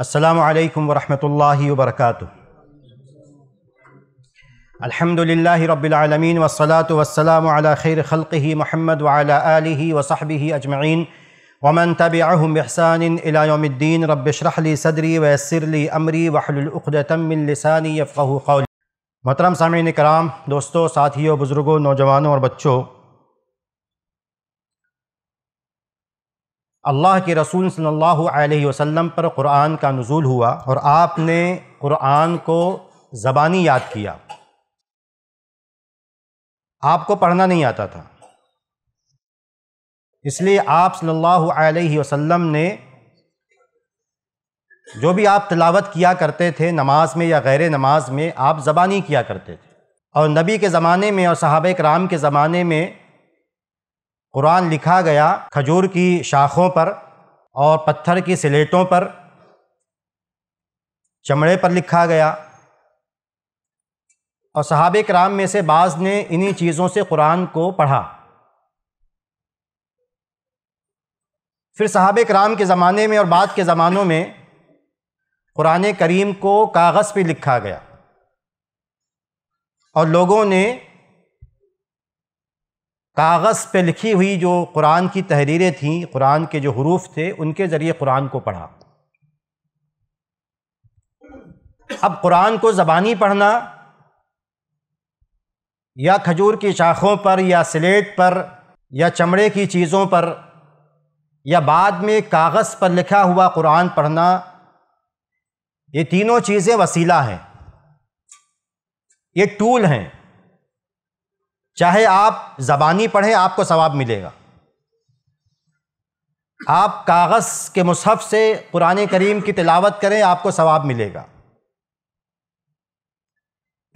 असलकम वरहमल वरक अलहमदिल्ला रबालमीन वसलात वसलाम खैर खल महमद वाली वसाहबी अजमैन वमन तब अहसान इलायोमद्दीन रबशरली सदरी व वसरली अमरी वहलतमिलसानी फ़क़ कौल मोहतरम सामीन कराम दोस्तों साथियों बुज़ुर्गों नौजवानों और बच्चों अल्लाह के रसूल सल्लल्लाहु अलैहि वसल्लम पर कुरान का नज़ुल हुआ और आपने कुरान को ज़बानी याद किया आपको पढ़ना नहीं आता था इसलिए आप सल्लल्लाहु अलैहि वसल्लम ने जो भी आप तिलावत किया करते थे नमाज में या गैर नमाज में आप ज़बानी किया करते थे और नबी के ज़माने में और साहब कराम के ज़माने में कुरान लिखा गया खजूर की शाखों पर और पत्थर की स्लेटों पर चमड़े पर लिखा गया और सहाब कराम में से बाज़ ने इन्हीं चीज़ों से कुरान को पढ़ा फिर सहाब कराम के ज़माने में और बाद के ज़मानों में क़ुरान करीम को कागज़ पर लिखा गया और लोगों ने कागज़ पे लिखी हुई जो कुरान की तहरीरें थीं कुरान के जो हरूफ थे उनके ज़रिए कुरान को पढ़ा अब कुरान को ज़बानी पढ़ना या खजूर की शाखों पर या स्लेट पर या चमड़े की चीज़ों पर या बाद में कागज़ पर लिखा हुआ कुरान पढ़ना ये तीनों चीज़ें वसीला हैं ये टूल हैं चाहे आप ज़बानी पढ़ें आपको सवाब मिलेगा आप कागज़ के मुसहफ़ से कुरान करीम की तिलावत करें आपको सवाब मिलेगा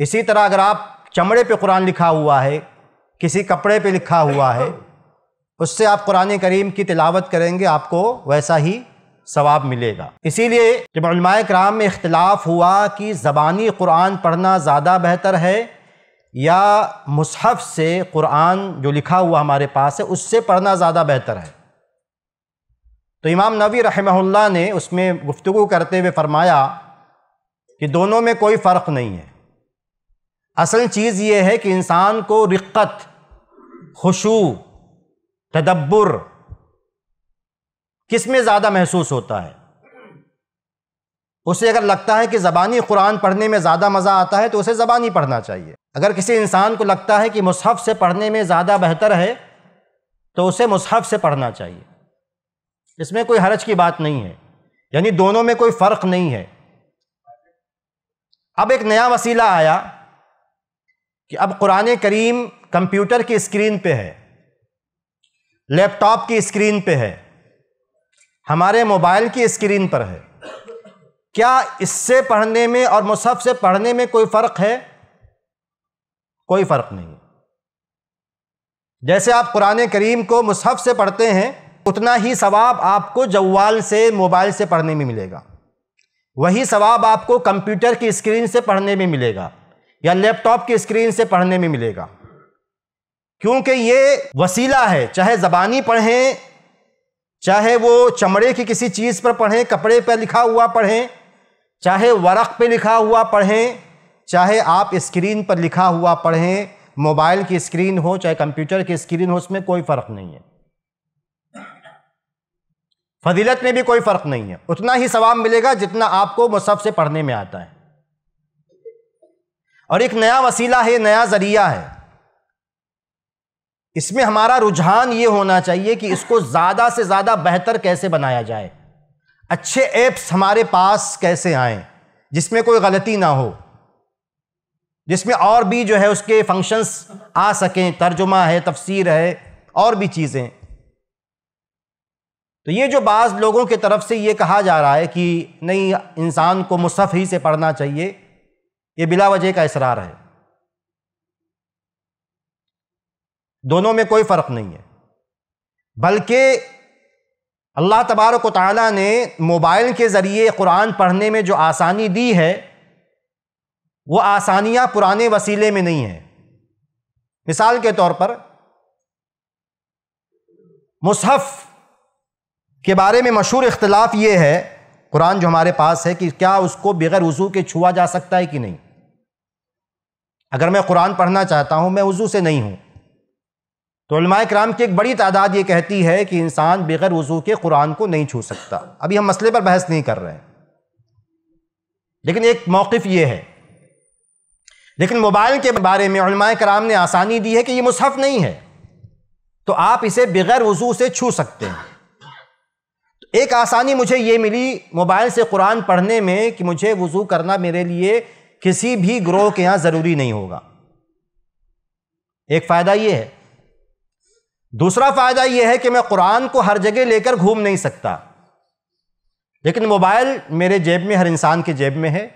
इसी तरह अगर आप चमड़े पे कुरान लिखा हुआ है किसी कपड़े पे लिखा हुआ है उससे आप कुरान करीम की तिलावत करेंगे आपको वैसा ही सवाब मिलेगा इसीलिए जब कराम में इख्तलाफ हुआ कि ज़बानी कुरान पढ़ना ज़्यादा बेहतर है या मुसहफ़ से कुरान जो लिखा हुआ हमारे पास है उससे पढ़ना ज़्यादा बेहतर है तो इमाम नबी रहमहुल्लाह ने उसमें गुफ्तु करते हुए फरमाया कि दोनों में कोई फ़र्क नहीं है असल चीज़ ये है कि इंसान को रिक्कत खुशू तदब्बर किस में ज़्यादा महसूस होता है उसे अगर लगता है कि ज़बानी कुरान पढ़ने में ज़्यादा मज़ा आता है तो उसे ज़बानी पढ़ना चाहिए अगर किसी इंसान को लगता है कि मुसहफ़ से पढ़ने में ज़्यादा बेहतर है तो उसे मुसहफ़ से पढ़ना चाहिए इसमें कोई हरज की बात नहीं है यानी दोनों में कोई फ़र्क नहीं है अब एक नया वसीला आया कि अब कुरान करीम कंप्यूटर की स्क्रीन पे है लैपटॉप की स्क्रीन पे है हमारे मोबाइल की स्क्रीन पर है क्या इससे पढ़ने में और मुसहफ से पढ़ने में कोई फ़र्क है कोई फ़र्क नहीं जैसे आप कुरान करीम को मुसहफ से पढ़ते हैं उतना ही सवाब आपको जवाल से मोबाइल से पढ़ने में मिलेगा वही सवाब आपको कंप्यूटर की स्क्रीन से पढ़ने में मिलेगा या लैपटॉप की स्क्रीन से पढ़ने में मिलेगा क्योंकि ये वसीला है चाहे ज़बानी पढ़ें चाहे वो चमड़े की किसी चीज़ पर पढ़ें कपड़े पर लिखा हुआ पढ़ें चाहे वर्क पे लिखा हुआ पढ़ें चाहे आप स्क्रीन पर लिखा हुआ पढ़ें मोबाइल की स्क्रीन हो चाहे कंप्यूटर की स्क्रीन हो उसमें कोई फ़र्क नहीं है फजीलत में भी कोई फ़र्क नहीं है उतना ही सवाब मिलेगा जितना आपको मुसफ़ से पढ़ने में आता है और एक नया वसीला है नया ज़रिया है इसमें हमारा रुझान ये होना चाहिए कि इसको ज़्यादा से ज़्यादा बेहतर कैसे बनाया जाए अच्छे ऐप्स हमारे पास कैसे आए जिसमें कोई गलती ना हो जिसमें और भी जो है उसके फंक्शंस आ सकें तर्जुमा है तफसीर है और भी चीज़ें तो ये जो बाज़ लोगों के तरफ से ये कहा जा रहा है कि नहीं इंसान को मुसफ़ ही से पढ़ना चाहिए ये बिला वजह का इसरार है दोनों में कोई फ़र्क नहीं है बल्कि अल्लाह तबारक ने मोबाइल के ज़रिए कुरान पढ़ने में जो आसानी दी है वो आसानियाँ पुराने वसीले में नहीं हैं मिसाल के तौर पर मुसहफ़ के बारे में मशहूर इख्तलाफ ये है कुरान जो हमारे पास है कि क्या उसको बगैर वज़ू के छुआ जा सकता है कि नहीं अगर मैं कुरान पढ़ना चाहता हूँ मैं वज़ू से नहीं हूँ तो कराम की एक बड़ी तादाद ये कहती है कि इंसान बगैर वज़ू के कुरान को नहीं छू सकता अभी हम मसले पर बहस नहीं कर रहे हैं लेकिन एक मौकफ ये है लेकिन मोबाइल के बारे में कराम ने आसानी दी है कि ये मुसहफ़ नहीं है तो आप इसे बगैर वज़ू से छू सकते हैं तो एक आसानी मुझे ये मिली मोबाइल से कुरान पढ़ने में कि मुझे वज़ू करना मेरे लिए किसी भी ग्रोह के यहाँ ज़रूरी नहीं होगा एक फ़ायदा ये है दूसरा फायदा यह है कि मैं कुरान को हर जगह लेकर घूम नहीं सकता लेकिन मोबाइल मेरे जेब में हर इंसान की जेब में है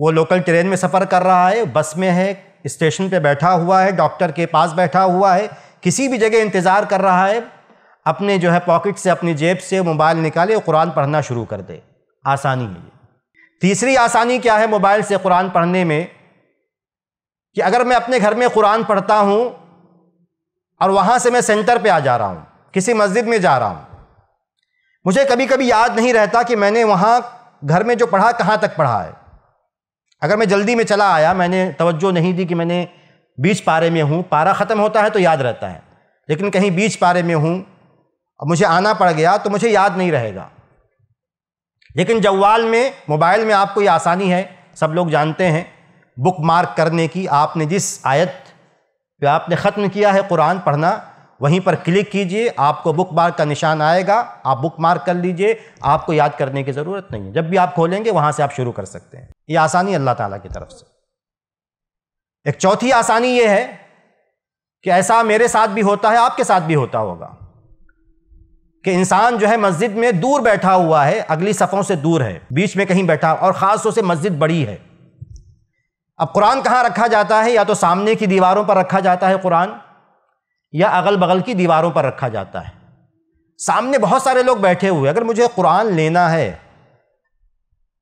वो लोकल ट्रेन में सफ़र कर रहा है बस में है स्टेशन पे बैठा हुआ है डॉक्टर के पास बैठा हुआ है किसी भी जगह इंतज़ार कर रहा है अपने जो है पॉकेट से अपनी जेब से मोबाइल निकाले और कुरान पढ़ना शुरू कर दे आसानी है तीसरी आसानी क्या है मोबाइल से कुरान पढ़ने में कि अगर मैं अपने घर में कुरान पढ़ता हूँ और वहाँ से मैं सेंटर पे आ जा रहा हूँ किसी मस्जिद में जा रहा हूँ मुझे कभी कभी याद नहीं रहता कि मैंने वहाँ घर में जो पढ़ा कहाँ तक पढ़ा है अगर मैं जल्दी में चला आया मैंने तवज्जो नहीं दी कि मैंने बीच पारे में हूँ पारा ख़त्म होता है तो याद रहता है लेकिन कहीं बीच पारे में हूँ और मुझे आना पड़ गया तो मुझे याद नहीं रहेगा लेकिन जवाल में मोबाइल में आपको ये आसानी है सब लोग जानते हैं बुक मार्क करने की आपने जिस आयत फिर आपने ख़त्म किया है कुरान पढ़ना वहीं पर क्लिक कीजिए आपको बुक मार्क का निशान आएगा आप बुक मार्क कर लीजिए आपको याद करने की ज़रूरत नहीं है जब भी आप खोलेंगे वहाँ से आप शुरू कर सकते हैं ये आसानी अल्लाह ताला की तरफ से एक चौथी आसानी ये है कि ऐसा मेरे साथ भी होता है आपके साथ भी होता होगा कि इंसान जो है मस्जिद में दूर बैठा हुआ है अगली सफ़ों से दूर है बीच में कहीं बैठा और ख़ास तौर से मस्जिद बड़ी है अब कुरान कहाँ रखा जाता है या तो सामने की दीवारों पर रखा जाता है कुरान या अगल बगल की दीवारों पर रखा जाता है सामने बहुत सारे लोग बैठे हुए अगर मुझे कुरान लेना है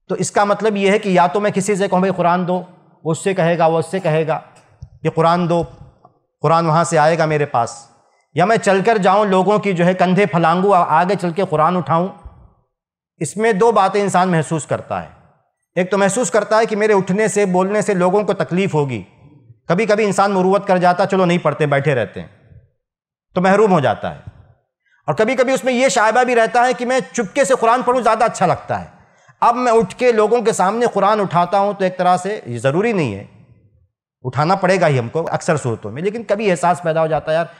तो इसका मतलब यह है कि या तो मैं किसी से कहूँ भाई कुरान दो वो उससे कहेगा वो उससे कहेगा कि कुरान दो कुरान वहाँ से आएगा मेरे पास या मैं चल कर जाऊँ लोगों की जो है कंधे फलांगू आगे चल के कुरान उठाऊँ इसमें दो बातें इंसान महसूस करता है एक तो महसूस करता है कि मेरे उठने से बोलने से लोगों को तकलीफ होगी कभी कभी इंसान मुरूवत कर जाता चलो नहीं पढ़ते बैठे रहते हैं तो महरूम हो जाता है और कभी कभी उसमें यह शायबा भी रहता है कि मैं चुपके से कुरान पढ़ूँ ज़्यादा अच्छा लगता है अब मैं उठ के लोगों के सामने कुरान उठाता हूँ तो एक तरह से ये ज़रूरी नहीं है उठाना पड़ेगा ही हमको अक्सर सूरतों में लेकिन कभी एहसास पैदा हो जाता है यार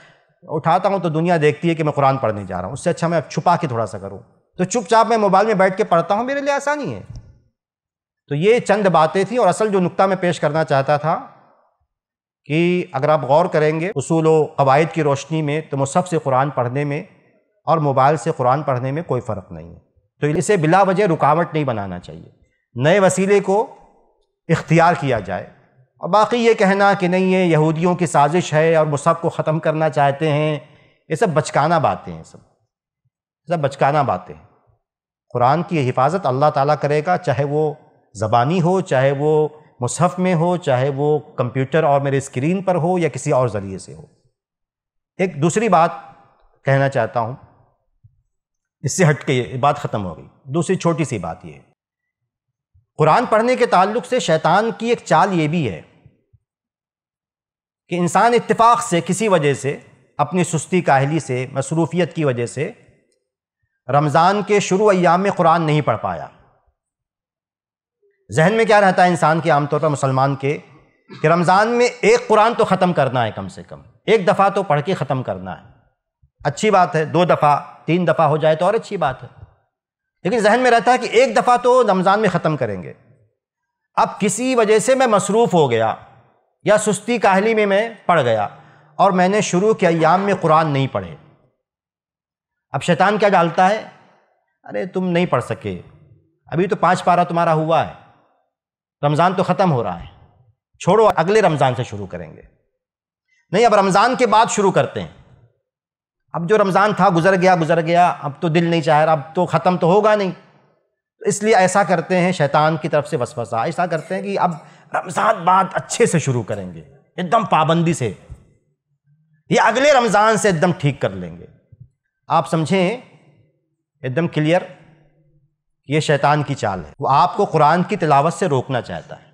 उठाता हूँ तो दुनिया देखती है कि मैं कुरान पढ़ने जा रहा हूँ उससे अच्छा मैं अब छुपा के थोड़ा सा करूँ तो चुपचाप मैं मोबाइल में बैठ के पढ़ता हूँ मेरे लिए आसानी है तो ये चंद बातें थी और असल जो नुकता मैं पेश करना चाहता था कि अगर आप गौर करेंगे असूल कवायद की रोशनी में तो मुसफ़ से कुरान पढ़ने में और मोबाइल से कुरान पढ़ने में कोई फ़र्क नहीं है तो इसे बिला वजह रुकावट नहीं बनाना चाहिए नए वसीले को इख्तियार किया जाए और बाकी ये कहना कि नहीं ये यहूदियों की साजिश है और मुसहब को ख़त्म करना चाहते हैं ये सब बचकाना बातें हैं सब सब बचकाना बातें हैं कुरान की हिफाजत अल्लाह ताला करेगा चाहे वो ज़बानी हो चाहे वो मुसहफ़ में हो चाहे वो कंप्यूटर और मेरे स्क्रीन पर हो या किसी और ज़रिए से हो एक दूसरी बात कहना चाहता हूँ इससे हट के बात ख़त्म हो गई दूसरी छोटी सी बात ये कुरान पढ़ने के ताल्लुक से शैतान की एक चाल ये भी है कि इंसान इत्तेफाक से किसी वजह से अपनी सुस्ती काहली से मसरूफियत की वजह से रमज़ान के शुरू अयाम में कुरान नहीं पढ़ पाया जहन में क्या रहता है इंसान के आमतौर पर मुसलमान के कि रमज़ान में एक कुरान तो ख़त्म करना है कम से कम एक दफ़ा तो पढ़ के ख़त्म करना है अच्छी बात है दो दफ़ा तीन दफ़ा हो जाए तो और अच्छी बात है लेकिन जहन में रहता है कि एक दफ़ा तो रमज़ान में ख़त्म करेंगे अब किसी वजह से मैं मसरूफ़ हो गया या सुस्ती काहली में मैं पढ़ गया और मैंने शुरू के अयाम में कुरान नहीं पढ़े अब शैतान क्या डालता है अरे तुम नहीं पढ़ सके अभी तो पाँच पारा तुम्हारा हुआ है रमज़ान तो ख़त्म हो रहा है छोड़ो अगले रमज़ान से शुरू करेंगे नहीं अब रमज़ान के बाद शुरू करते हैं अब जो रमज़ान था गुजर गया गुजर गया अब तो दिल नहीं चाह रहा अब तो ख़त्म तो होगा नहीं इसलिए ऐसा करते हैं शैतान की तरफ से वसवसा ऐसा करते हैं कि अब रमज़ान बाद अच्छे से शुरू करेंगे एकदम पाबंदी से ये अगले रमज़ान से एकदम ठीक कर लेंगे आप समझें एकदम क्लियर ये शैतान की चाल है वो आपको कुरान की तिलावत से रोकना चाहता है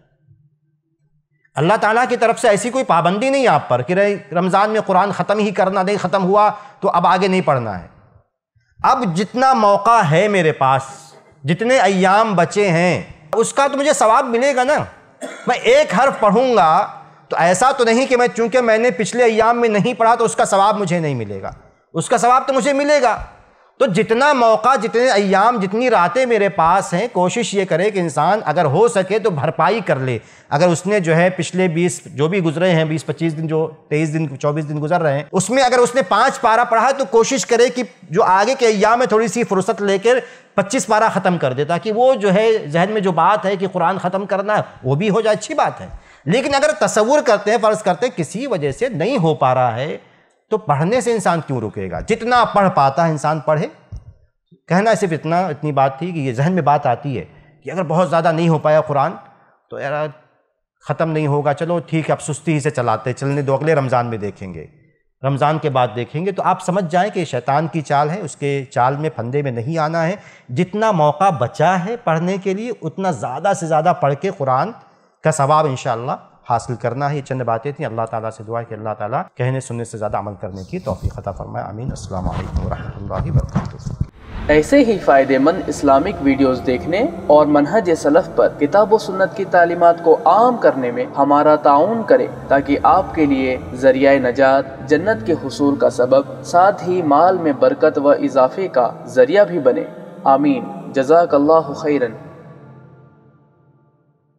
अल्लाह ताला की तरफ से ऐसी कोई पाबंदी नहीं आप पर कि रमज़ान में कुरान ख़त्म ही करना नहीं ख़त्म हुआ तो अब आगे नहीं पढ़ना है अब जितना मौका है मेरे पास जितने अयाम बचे हैं उसका तो मुझे सवाब मिलेगा ना मैं एक हर्फ पढ़ूंगा तो ऐसा तो नहीं कि मैं चूंकि मैंने पिछले अयाम में नहीं पढ़ा तो उसका सवाब मुझे नहीं मिलेगा उसका सवाब तो मुझे मिलेगा तो जितना मौका जितने अयाम जितनी रातें मेरे पास हैं कोशिश ये करे कि इंसान अगर हो सके तो भरपाई कर ले अगर उसने जो है पिछले 20 जो भी गुजरे हैं 20-25 दिन जो 23 दिन 24 दिन गुजर रहे हैं उसमें अगर उसने पाँच पारा पढ़ा है तो कोशिश करे कि जो आगे के अयाम में थोड़ी सी फुर्सत लेकर पच्चीस पारा ख़त्म कर दे ताकि वो जो है जहन में जो बात है कि कुरान ख़त्म करना है वो भी हो जाए अच्छी बात है लेकिन अगर तस्वूर करते हैं फ़र्ज़ करते हैं किसी वजह से नहीं हो पा रहा है तो पढ़ने से इंसान क्यों रुकेगा जितना पढ़ पाता है इंसान पढ़े कहना सिर्फ इतना इतनी बात थी कि ये जहन में बात आती है कि अगर बहुत ज़्यादा नहीं हो पाया कुरान तो यार ख़त्म नहीं होगा चलो ठीक है अब सुस्ती ही से चलाते चलने दो अगले रमज़ान में देखेंगे रमज़ान के बाद देखेंगे तो आप समझ जाएं कि शैतान की चाल है उसके चाल में फंदे में नहीं आना है जितना मौका बचा है पढ़ने के लिए उतना ज़्यादा से ज़्यादा पढ़ के कुरान का सवाब इन हासिल करना है चंद बातें थी अल्लाह ताला से दुआ कि अल्लाह ताला कहने सुनने से ज़्यादा अमल करने की तोफ़ी अता फरमाए अमीन असल वरहमल वर्क ऐसे ही फ़ायदेमंद इस्लामिक वीडियोस देखने और मनहज सलफ़ पर किताब व सुन्नत की तालीमत को आम करने में हमारा ताउन करें ताकि आपके लिए जरिया नजात जन्नत के हसूल का सबब साथ ही माल में बरकत व इजाफे का जरिया भी बने आमीन जजाक खैरन